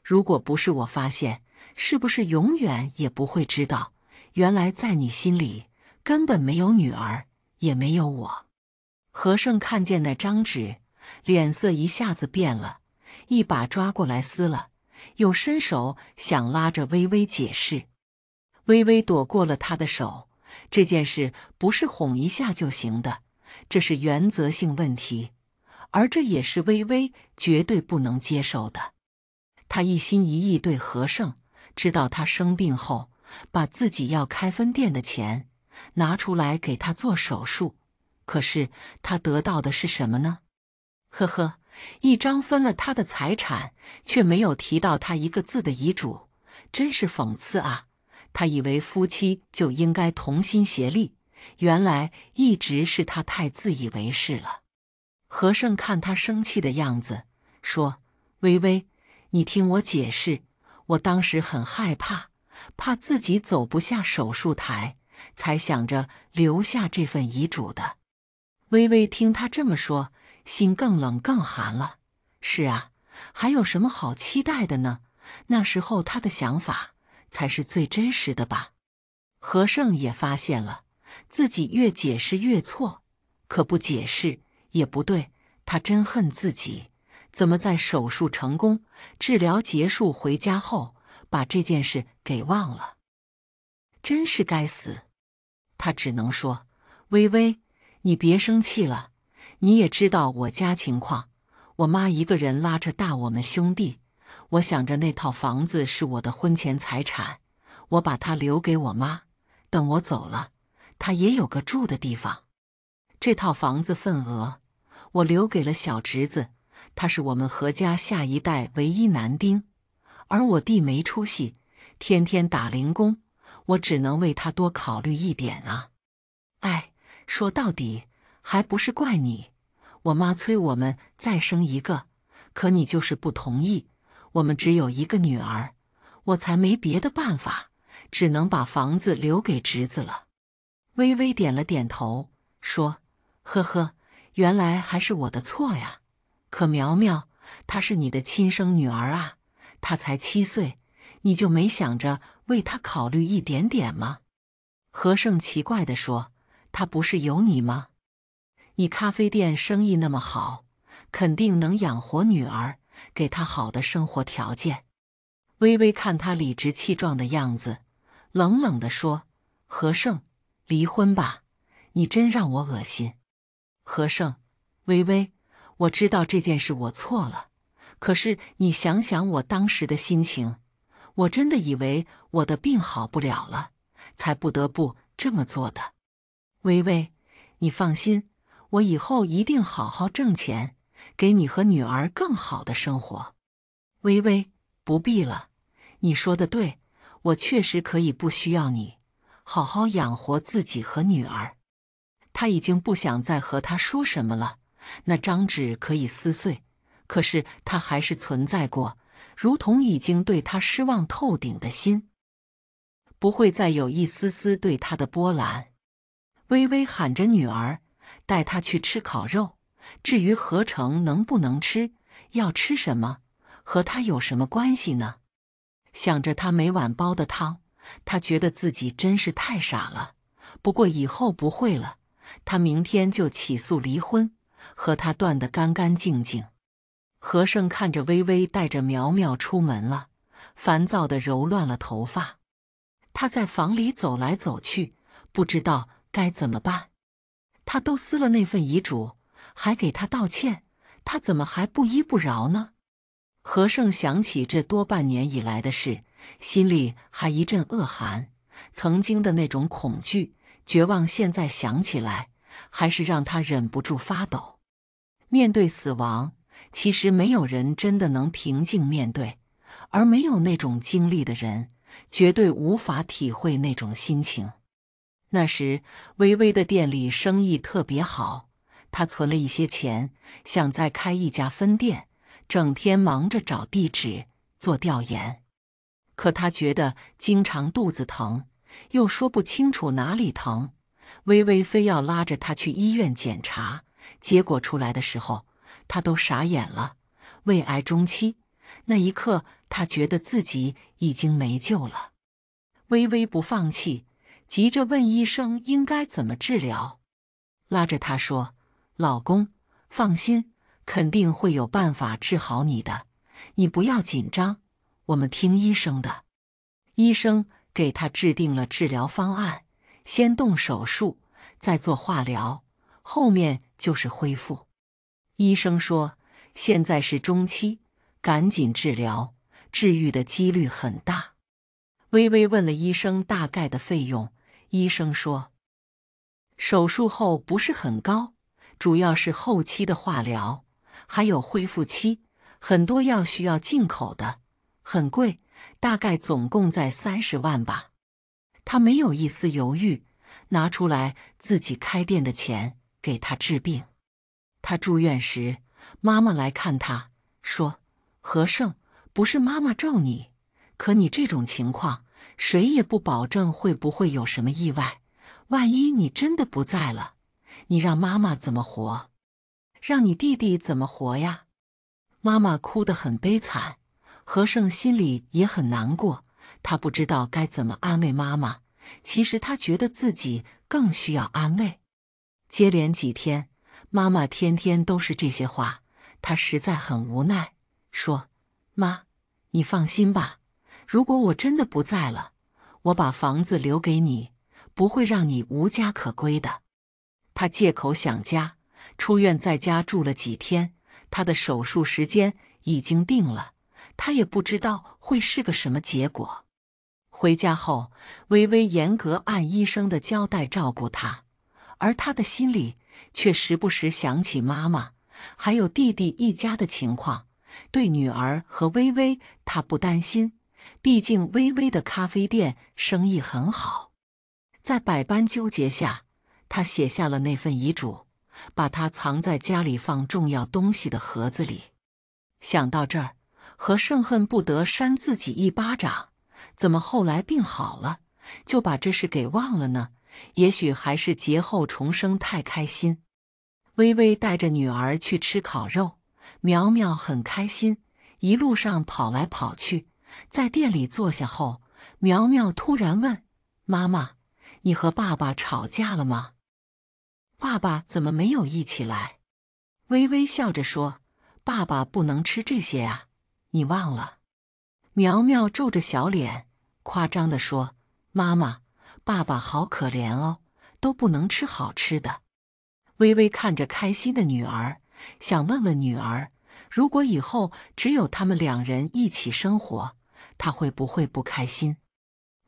S1: 如果不是我发现。”是不是永远也不会知道？原来在你心里根本没有女儿，也没有我。和盛看见那张纸，脸色一下子变了，一把抓过来撕了，又伸手想拉着微微解释。微微躲过了他的手，这件事不是哄一下就行的，这是原则性问题，而这也是微微绝对不能接受的。他一心一意对和盛。知道他生病后，把自己要开分店的钱拿出来给他做手术，可是他得到的是什么呢？呵呵，一张分了他的财产，却没有提到他一个字的遗嘱，真是讽刺啊！他以为夫妻就应该同心协力，原来一直是他太自以为是了。和盛看他生气的样子，说：“微微，你听我解释。”我当时很害怕，怕自己走不下手术台，才想着留下这份遗嘱的。微微听他这么说，心更冷更寒了。是啊，还有什么好期待的呢？那时候他的想法才是最真实的吧。和盛也发现了，自己越解释越错，可不解释也不对。他真恨自己。怎么在手术成功、治疗结束、回家后把这件事给忘了？真是该死！他只能说：“微微，你别生气了。你也知道我家情况，我妈一个人拉着大我们兄弟。我想着那套房子是我的婚前财产，我把它留给我妈，等我走了，她也有个住的地方。这套房子份额我留给了小侄子。”他是我们何家下一代唯一男丁，而我弟没出息，天天打零工，我只能为他多考虑一点啊。哎，说到底还不是怪你。我妈催我们再生一个，可你就是不同意。我们只有一个女儿，我才没别的办法，只能把房子留给侄子了。微微点了点头，说：“呵呵，原来还是我的错呀。”可苗苗，她是你的亲生女儿啊！她才七岁，你就没想着为她考虑一点点吗？何胜奇怪的说：“她不是有你吗？你咖啡店生意那么好，肯定能养活女儿，给她好的生活条件。”微微看他理直气壮的样子，冷冷的说：“何胜，离婚吧！你真让我恶心。”何胜，微微。我知道这件事我错了，可是你想想我当时的心情，我真的以为我的病好不了了，才不得不这么做的。微微，你放心，我以后一定好好挣钱，给你和女儿更好的生活。微微，不必了，你说的对，我确实可以不需要你，好好养活自己和女儿。他已经不想再和他说什么了。那张纸可以撕碎，可是它还是存在过，如同已经对他失望透顶的心，不会再有一丝丝对他的波澜。微微喊着女儿，带她去吃烤肉。至于何成能不能吃，要吃什么，和他有什么关系呢？想着他每晚煲的汤，他觉得自己真是太傻了。不过以后不会了，他明天就起诉离婚。和他断得干干净净。和盛看着微微带着苗苗出门了，烦躁的揉乱了头发。他在房里走来走去，不知道该怎么办。他都撕了那份遗嘱，还给他道歉，他怎么还不依不饶呢？和盛想起这多半年以来的事，心里还一阵恶寒。曾经的那种恐惧、绝望，现在想起来，还是让他忍不住发抖。面对死亡，其实没有人真的能平静面对，而没有那种经历的人，绝对无法体会那种心情。那时，微微的店里生意特别好，他存了一些钱，想再开一家分店，整天忙着找地址做调研。可他觉得经常肚子疼，又说不清楚哪里疼，微微非要拉着他去医院检查。结果出来的时候，他都傻眼了，胃癌中期。那一刻，他觉得自己已经没救了。微微不放弃，急着问医生应该怎么治疗，拉着他说：“老公，放心，肯定会有办法治好你的，你不要紧张，我们听医生的。”医生给他制定了治疗方案，先动手术，再做化疗，后面。就是恢复。医生说现在是中期，赶紧治疗，治愈的几率很大。微微问了医生大概的费用，医生说手术后不是很高，主要是后期的化疗还有恢复期，很多药需要进口的，很贵，大概总共在三十万吧。他没有一丝犹豫，拿出来自己开店的钱。给他治病。他住院时，妈妈来看他，说：“和盛，不是妈妈咒你，可你这种情况，谁也不保证会不会有什么意外。万一你真的不在了，你让妈妈怎么活？让你弟弟怎么活呀？”妈妈哭得很悲惨，和盛心里也很难过。他不知道该怎么安慰妈妈。其实他觉得自己更需要安慰。接连几天，妈妈天天都是这些话，她实在很无奈，说：“妈，你放心吧，如果我真的不在了，我把房子留给你，不会让你无家可归的。”他借口想家，出院在家住了几天。他的手术时间已经定了，他也不知道会是个什么结果。回家后，微微严格按医生的交代照顾他。而他的心里却时不时想起妈妈，还有弟弟一家的情况。对女儿和微微，他不担心，毕竟微微的咖啡店生意很好。在百般纠结下，他写下了那份遗嘱，把它藏在家里放重要东西的盒子里。想到这儿，何胜恨不得扇自己一巴掌：怎么后来病好了，就把这事给忘了呢？也许还是劫后重生太开心，微微带着女儿去吃烤肉，苗苗很开心，一路上跑来跑去。在店里坐下后，苗苗突然问：“妈妈，你和爸爸吵架了吗？爸爸怎么没有一起来？”微微笑着说：“爸爸不能吃这些啊，你忘了。”苗苗皱着小脸，夸张地说：“妈妈。”爸爸好可怜哦，都不能吃好吃的。微微看着开心的女儿，想问问女儿，如果以后只有他们两人一起生活，她会不会不开心？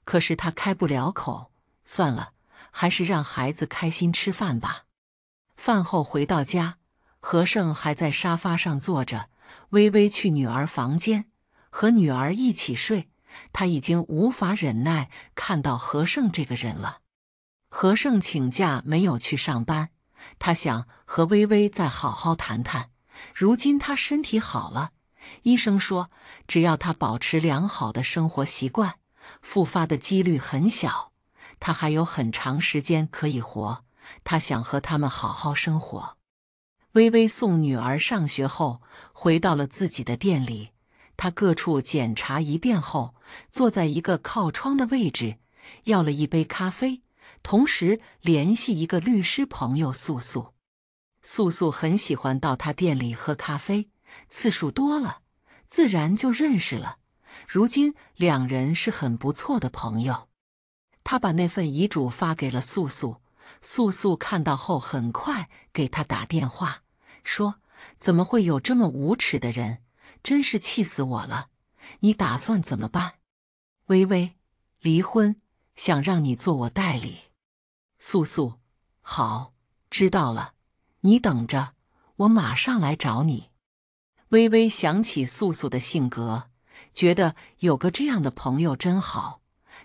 S1: 可是她开不了口，算了，还是让孩子开心吃饭吧。饭后回到家，和盛还在沙发上坐着。微微去女儿房间，和女儿一起睡。他已经无法忍耐看到何胜这个人了。何胜请假没有去上班，他想和微微再好好谈谈。如今他身体好了，医生说只要他保持良好的生活习惯，复发的几率很小。他还有很长时间可以活，他想和他们好好生活。微微送女儿上学后，回到了自己的店里。他各处检查一遍后，坐在一个靠窗的位置，要了一杯咖啡，同时联系一个律师朋友素素。素素很喜欢到他店里喝咖啡，次数多了，自然就认识了。如今两人是很不错的朋友。他把那份遗嘱发给了素素，素素看到后，很快给他打电话，说：“怎么会有这么无耻的人？”真是气死我了！你打算怎么办？微微，离婚，想让你做我代理。素素，好，知道了，你等着，我马上来找你。微微想起素素的性格，觉得有个这样的朋友真好。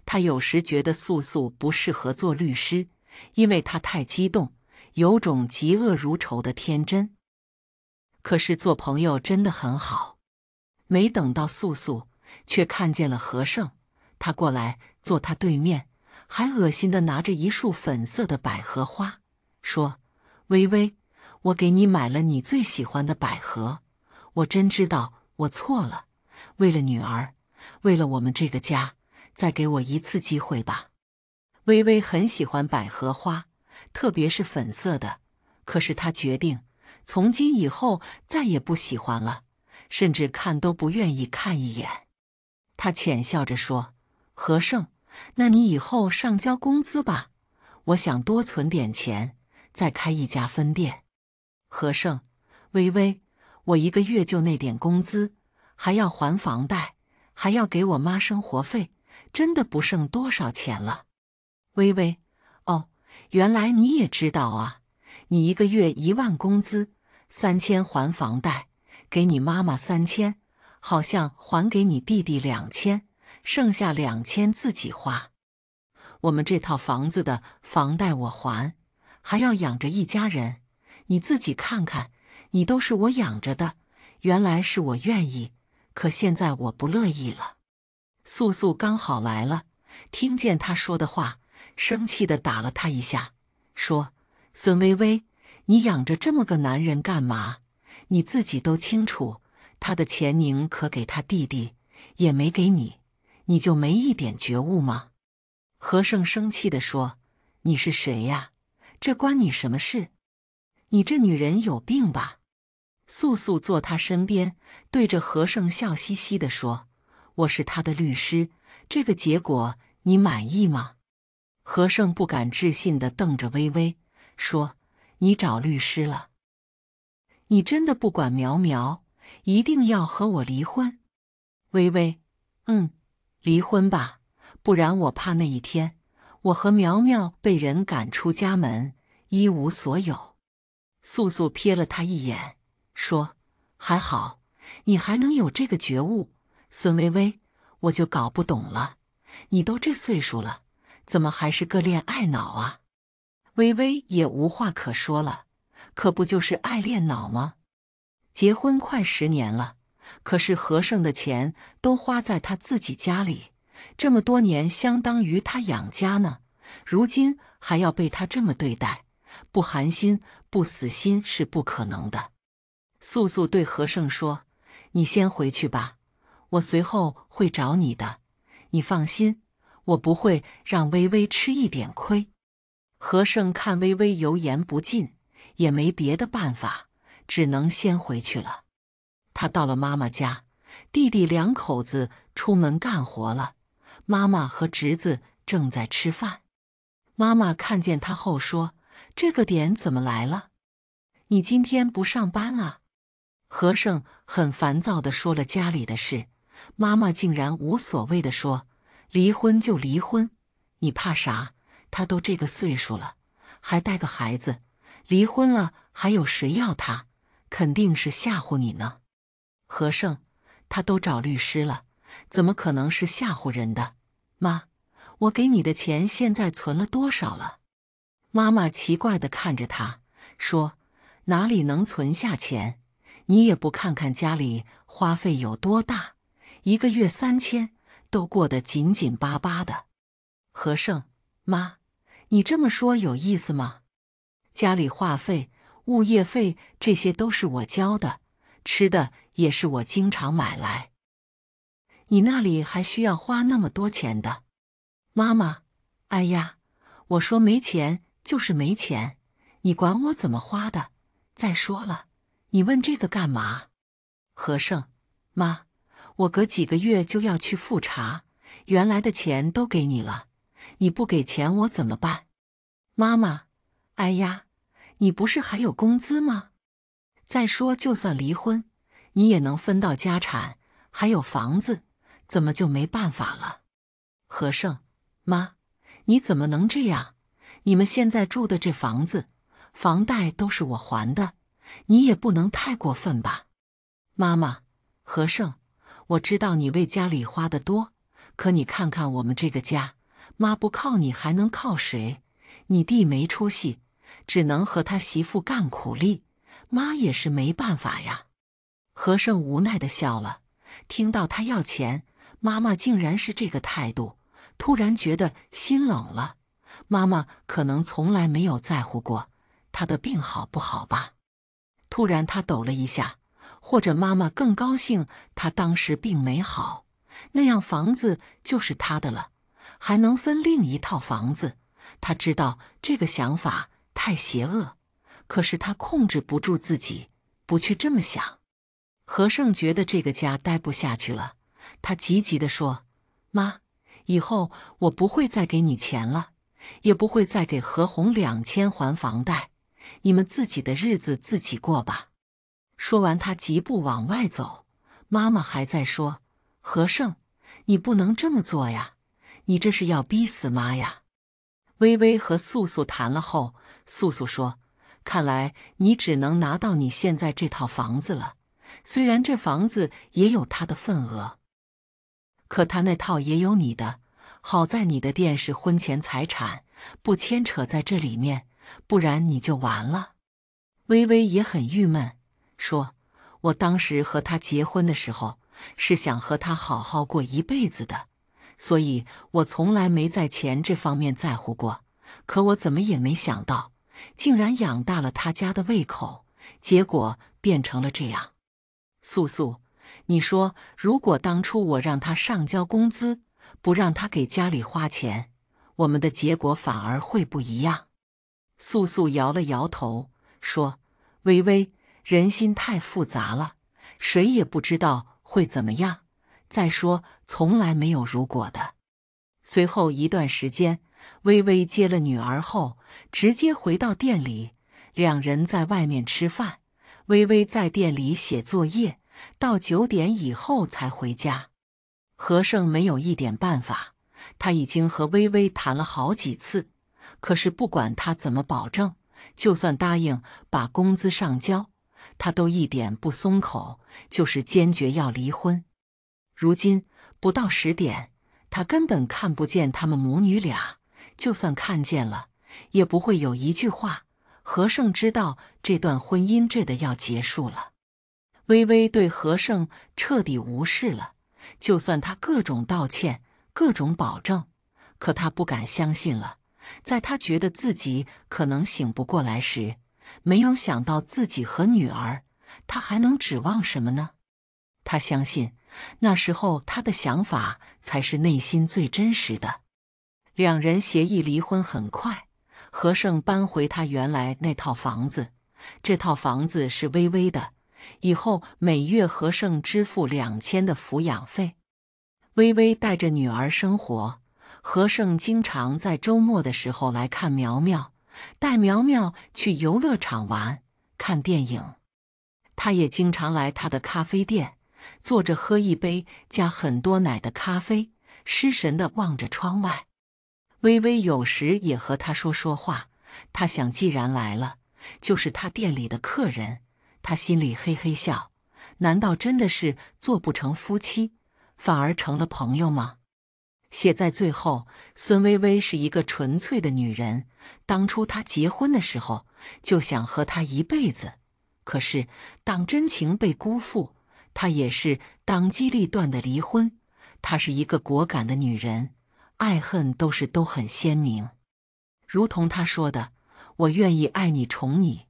S1: 他有时觉得素素不适合做律师，因为她太激动，有种嫉恶如仇的天真。可是做朋友真的很好。没等到素素，却看见了何胜。他过来坐他对面，还恶心的拿着一束粉色的百合花，说：“微微，我给你买了你最喜欢的百合。我真知道我错了，为了女儿，为了我们这个家，再给我一次机会吧。”微微很喜欢百合花，特别是粉色的。可是她决定从今以后再也不喜欢了。甚至看都不愿意看一眼，他浅笑着说：“和盛，那你以后上交工资吧，我想多存点钱，再开一家分店。”和盛，微微，我一个月就那点工资，还要还房贷，还要给我妈生活费，真的不剩多少钱了。微微，哦，原来你也知道啊，你一个月一万工资，三千还房贷。给你妈妈三千，好像还给你弟弟两千，剩下两千自己花。我们这套房子的房贷我还，还要养着一家人。你自己看看，你都是我养着的。原来是我愿意，可现在我不乐意了。素素刚好来了，听见他说的话，生气的打了他一下，说：“孙薇薇，你养着这么个男人干嘛？”你自己都清楚，他的钱宁可给他弟弟，也没给你，你就没一点觉悟吗？和盛生气地说：“你是谁呀？这关你什么事？你这女人有病吧？”素素坐他身边，对着和盛笑嘻嘻地说：“我是他的律师，这个结果你满意吗？”和盛不敢置信地瞪着微微，说：“你找律师了？”你真的不管苗苗，一定要和我离婚？微微，嗯，离婚吧，不然我怕那一天我和苗苗被人赶出家门，一无所有。素素瞥了他一眼，说：“还好，你还能有这个觉悟。”孙微微，我就搞不懂了，你都这岁数了，怎么还是个恋爱脑啊？微微也无话可说了。可不就是爱练脑吗？结婚快十年了，可是和盛的钱都花在他自己家里，这么多年相当于他养家呢。如今还要被他这么对待，不寒心不死心是不可能的。素素对和盛说：“你先回去吧，我随后会找你的。你放心，我不会让微微吃一点亏。”和盛看微微油盐不进。也没别的办法，只能先回去了。他到了妈妈家，弟弟两口子出门干活了，妈妈和侄子正在吃饭。妈妈看见他后说：“这个点怎么来了？你今天不上班啊？”和盛很烦躁的说了家里的事，妈妈竟然无所谓的说：“离婚就离婚，你怕啥？他都这个岁数了，还带个孩子。”离婚了，还有谁要他？肯定是吓唬你呢。和盛，他都找律师了，怎么可能是吓唬人的？妈，我给你的钱现在存了多少了？妈妈奇怪的看着他，说：“哪里能存下钱？你也不看看家里花费有多大，一个月三千都过得紧紧巴巴的。”和盛，妈，你这么说有意思吗？家里话费、物业费这些都是我交的，吃的也是我经常买来。你那里还需要花那么多钱的？妈妈，哎呀，我说没钱就是没钱，你管我怎么花的？再说了，你问这个干嘛？和胜，妈，我隔几个月就要去复查，原来的钱都给你了，你不给钱我怎么办？妈妈，哎呀。你不是还有工资吗？再说，就算离婚，你也能分到家产，还有房子，怎么就没办法了？和盛，妈，你怎么能这样？你们现在住的这房子，房贷都是我还的，你也不能太过分吧？妈妈，和盛，我知道你为家里花的多，可你看看我们这个家，妈不靠你还能靠谁？你弟没出息。只能和他媳妇干苦力，妈也是没办法呀。和盛无奈的笑了。听到他要钱，妈妈竟然是这个态度，突然觉得心冷了。妈妈可能从来没有在乎过他的病好不好吧？突然他抖了一下，或者妈妈更高兴，他当时病没好，那样房子就是他的了，还能分另一套房子。他知道这个想法。太邪恶，可是他控制不住自己，不去这么想。何胜觉得这个家待不下去了，他急急地说：“妈，以后我不会再给你钱了，也不会再给何红两千还房贷，你们自己的日子自己过吧。”说完，他急步往外走。妈妈还在说：“何胜，你不能这么做呀，你这是要逼死妈呀！”微微和素素谈了后，素素说：“看来你只能拿到你现在这套房子了。虽然这房子也有他的份额，可他那套也有你的。好在你的店是婚前财产，不牵扯在这里面，不然你就完了。”微微也很郁闷，说：“我当时和他结婚的时候，是想和他好好过一辈子的。”所以我从来没在钱这方面在乎过，可我怎么也没想到，竟然养大了他家的胃口，结果变成了这样。素素，你说，如果当初我让他上交工资，不让他给家里花钱，我们的结果反而会不一样？素素摇了摇头，说：“微微，人心太复杂了，谁也不知道会怎么样。再说。”从来没有如果的。随后一段时间，微微接了女儿后，直接回到店里，两人在外面吃饭。微微在店里写作业，到九点以后才回家。何胜没有一点办法，他已经和微微谈了好几次，可是不管他怎么保证，就算答应把工资上交，他都一点不松口，就是坚决要离婚。如今。不到十点，他根本看不见他们母女俩。就算看见了，也不会有一句话。何胜知道这段婚姻真的要结束了。微微对何胜彻底无视了。就算他各种道歉、各种保证，可他不敢相信了。在他觉得自己可能醒不过来时，没有想到自己和女儿，他还能指望什么呢？他相信。那时候他的想法才是内心最真实的。两人协议离婚很快，何胜搬回他原来那套房子，这套房子是微微的。以后每月何胜支付两千的抚养费，微微带着女儿生活。何胜经常在周末的时候来看苗苗，带苗苗去游乐场玩、看电影。他也经常来他的咖啡店。坐着喝一杯加很多奶的咖啡，失神的望着窗外。微微有时也和他说说话。他想，既然来了，就是他店里的客人。他心里嘿嘿笑：难道真的是做不成夫妻，反而成了朋友吗？写在最后，孙微微是一个纯粹的女人。当初她结婚的时候，就想和他一辈子。可是当真情被辜负。她也是当机立断的离婚。她是一个果敢的女人，爱恨都是都很鲜明。如同她说的：“我愿意爱你宠你，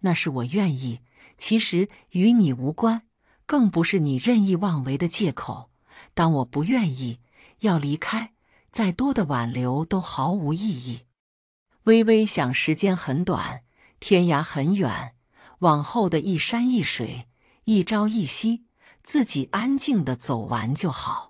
S1: 那是我愿意，其实与你无关，更不是你任意妄为的借口。当我不愿意要离开，再多的挽留都毫无意义。”微微想，时间很短，天涯很远，往后的一山一水，一朝一夕。自己安静地走完就好。